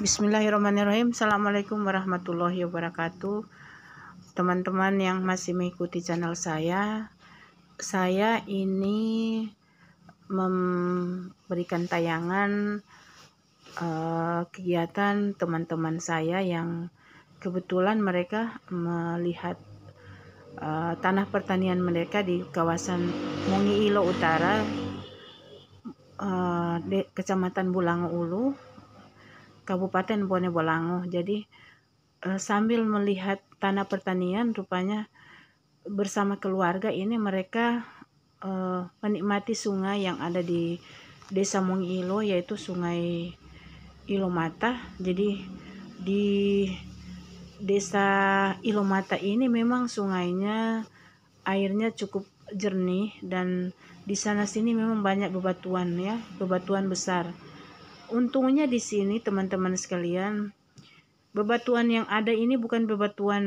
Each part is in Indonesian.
Bismillahirrahmanirrahim. Assalamualaikum warahmatullahi wabarakatuh. Teman-teman yang masih mengikuti channel saya, saya ini memberikan tayangan uh, kegiatan teman-teman saya yang kebetulan mereka melihat uh, tanah pertanian mereka di kawasan Ilo Utara, uh, Kecamatan Bulang Ulu Kabupaten Bone Bolango. Jadi eh, sambil melihat tanah pertanian rupanya bersama keluarga ini mereka eh, menikmati sungai yang ada di Desa Mungilo yaitu Sungai Ilomata. Jadi di Desa Ilomata ini memang sungainya airnya cukup jernih dan di sana sini memang banyak bebatuan ya, bebatuan besar untungnya di sini teman-teman sekalian bebatuan yang ada ini bukan bebatuan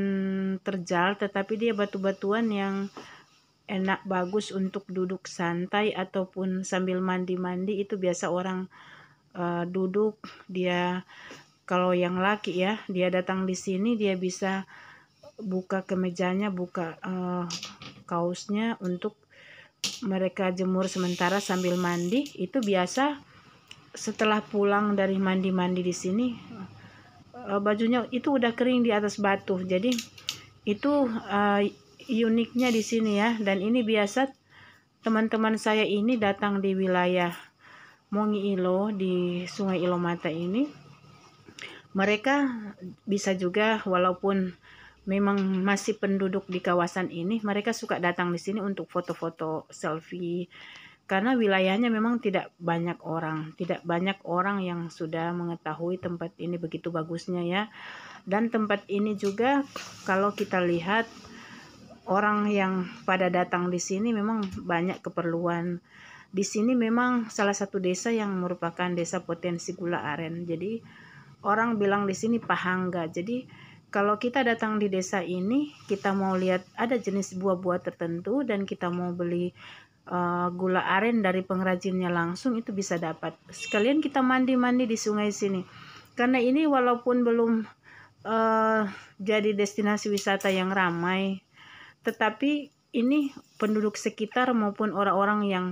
terjal tetapi dia batu-batuan yang enak bagus untuk duduk santai ataupun sambil mandi-mandi itu biasa orang uh, duduk dia kalau yang laki ya dia datang di sini dia bisa buka kemejanya buka uh, kaosnya untuk mereka jemur sementara sambil mandi itu biasa setelah pulang dari mandi-mandi di sini eh, bajunya itu udah kering di atas batu jadi itu uh, uniknya di sini ya dan ini biasa teman-teman saya ini datang di wilayah Mongi Ilo di Sungai Ilomata ini mereka bisa juga walaupun memang masih penduduk di kawasan ini mereka suka datang di sini untuk foto-foto selfie karena wilayahnya memang tidak banyak orang, tidak banyak orang yang sudah mengetahui tempat ini begitu bagusnya ya. Dan tempat ini juga kalau kita lihat orang yang pada datang di sini memang banyak keperluan. Di sini memang salah satu desa yang merupakan desa potensi gula aren. Jadi orang bilang di sini pahangga. Jadi kalau kita datang di desa ini, kita mau lihat ada jenis buah-buah tertentu dan kita mau beli Eh, gula aren dari pengrajinnya langsung itu bisa dapat. Sekalian kita mandi-mandi di sungai sini. Karena ini walaupun belum uh, jadi destinasi wisata yang ramai, tetapi ini penduduk sekitar maupun orang-orang yang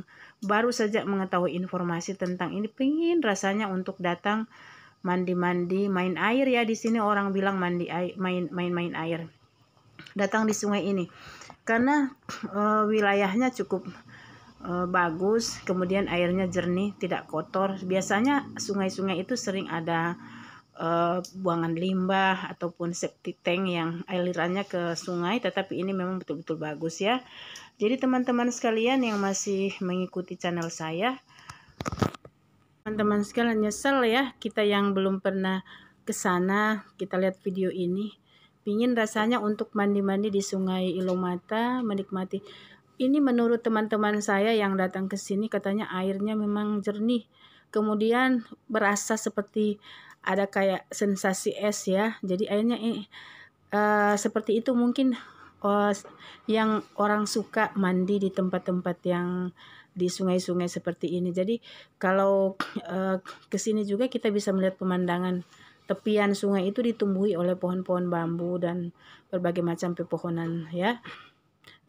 baru saja mengetahui informasi tentang ini pengin rasanya untuk datang mandi-mandi, main air ya di sini orang bilang mandi air, main main-main air. Datang di sungai ini. Karena uh, wilayahnya cukup Eh, bagus, kemudian airnya jernih, tidak kotor. Biasanya sungai-sungai itu sering ada e, buangan limbah ataupun septic tank yang alirannya ke sungai, tetapi ini memang betul-betul bagus ya. Jadi teman-teman sekalian yang masih mengikuti channel saya, teman-teman sekalian nyesel ya kita yang belum pernah ke sana, kita lihat video ini pingin rasanya untuk mandi-mandi di sungai Ilomata menikmati ini menurut teman-teman saya yang datang ke sini katanya airnya memang jernih. Kemudian berasa seperti ada kayak sensasi es ya. Jadi airnya eh, eh seperti itu mungkin oh, yang orang suka mandi di tempat-tempat yang di sungai-sungai seperti ini. Jadi kalau uh, ke sini juga kita bisa melihat pemandangan tepian sungai itu ditumbuhi oleh pohon-pohon bambu dan berbagai macam pepohonan ya.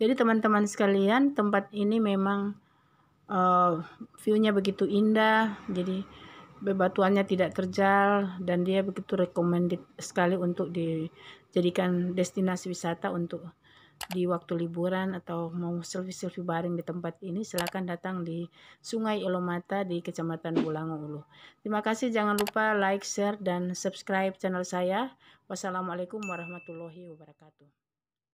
Jadi teman-teman sekalian, tempat ini memang uh, view-nya begitu indah. Jadi bebatuannya tidak terjal dan dia begitu recommended sekali untuk dijadikan destinasi wisata untuk di waktu liburan atau mau selfie-selfie bareng di tempat ini silahkan datang di Sungai Ilomata di Kecamatan Bulango Ulu. Terima kasih jangan lupa like, share, dan subscribe channel saya. Wassalamualaikum warahmatullahi wabarakatuh.